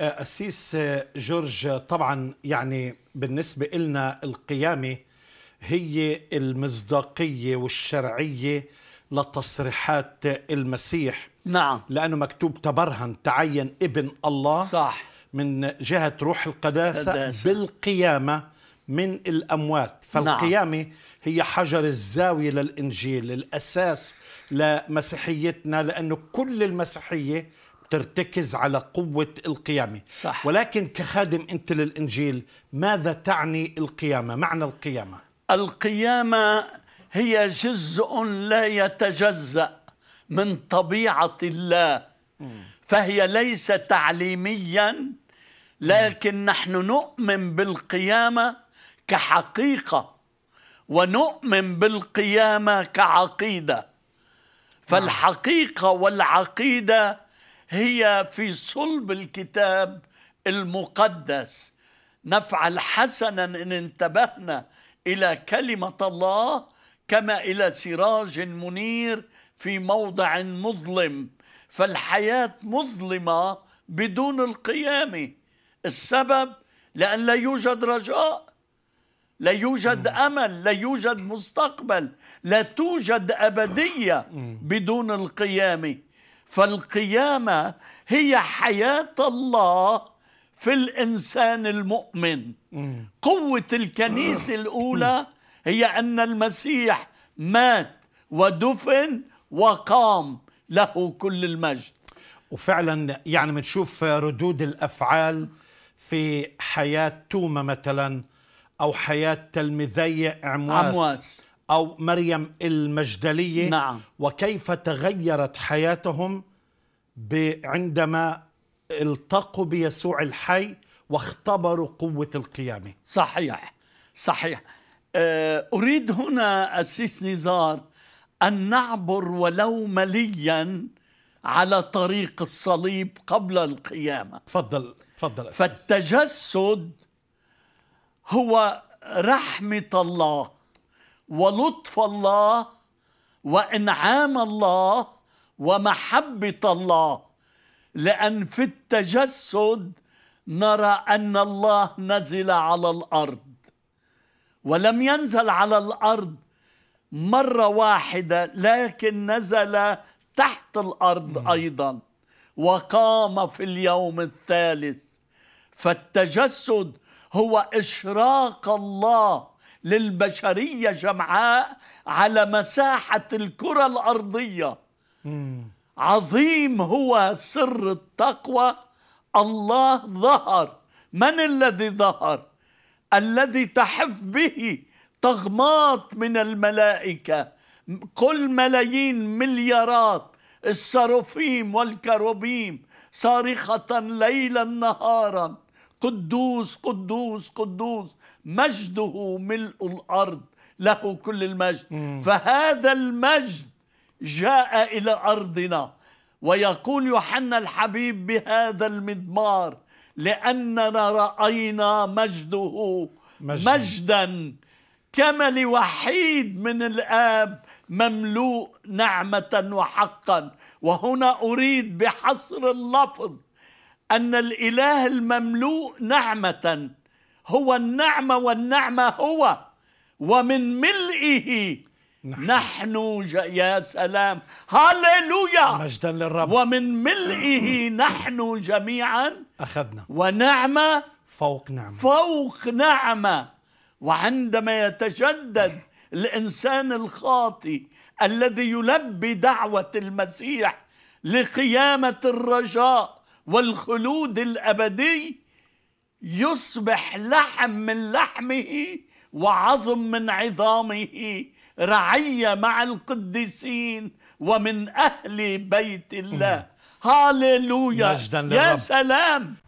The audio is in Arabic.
أسيس جورج طبعا يعني بالنسبة لنا القيامة هي المصداقية والشرعية لتصريحات المسيح نعم لأنه مكتوب تبرهن تعين ابن الله صح من جهة روح القداسة بالقيامة من الأموات نعم. فالقيامة نعم. هي حجر الزاوية للإنجيل الأساس لمسيحيتنا لأنه كل المسيحية ترتكز على قوة القيامة صح. ولكن كخادم أنت للإنجيل ماذا تعني القيامة معنى القيامة القيامة هي جزء لا يتجزأ من طبيعة الله فهي ليس تعليميا لكن نحن نؤمن بالقيامة كحقيقة ونؤمن بالقيامة كعقيدة فالحقيقة والعقيدة هي في صلب الكتاب المقدس نفعل حسنا ان انتبهنا الى كلمه الله كما الى سراج منير في موضع مظلم فالحياه مظلمه بدون القيامه السبب لان لا يوجد رجاء لا يوجد امل لا يوجد مستقبل لا توجد ابديه بدون القيامه فالقيامة هي حياة الله في الإنسان المؤمن قوة الكنيسة الأولى هي أن المسيح مات ودفن وقام له كل المجد وفعلا يعني بنشوف ردود الأفعال في حياة توما مثلا أو حياة تلميذي عمواس, عمواس. أو مريم المجدلية نعم. وكيف تغيرت حياتهم عندما التقوا بيسوع الحي واختبروا قوة القيامة صحيح صحيح آه، أريد هنا أسيس نزار أن نعبر ولو مليا على طريق الصليب قبل القيامة تفضل تفضل أسيس. فالتجسد هو رحمة الله ولطف الله وانعام الله ومحبه الله لان في التجسد نرى ان الله نزل على الارض ولم ينزل على الارض مره واحده لكن نزل تحت الارض ايضا وقام في اليوم الثالث فالتجسد هو اشراق الله للبشرية جمعاء على مساحة الكرة الأرضية عظيم هو سر التقوى الله ظهر من الذي ظهر الذي تحف به تغماط من الملائكة كل ملايين مليارات السرافيم والكروبيم صارخة ليلا نهارا قدوس قدوس قدوس مجده ملء الارض له كل المجد مم. فهذا المجد جاء الى ارضنا ويقول يوحنا الحبيب بهذا المضمار لاننا راينا مجده مجد. مجدا كما لوحيد من الاب مملوء نعمه وحقا وهنا اريد بحصر اللفظ أن الإله المملوء نعمة هو النعمة والنعمة هو ومن ملئه نحن, نحن يا سلام هللويا مجدا للرب ومن ملئه نحن جميعا أخذنا ونعمة فوق نعمة فوق نعمة وعندما يتجدد الإنسان الخاطي الذي يلبي دعوة المسيح لقيامة الرجاء والخلود الابدي يصبح لحم من لحمه وعظم من عظامه رعيه مع القديسين ومن اهل بيت الله هاليلويا يا سلام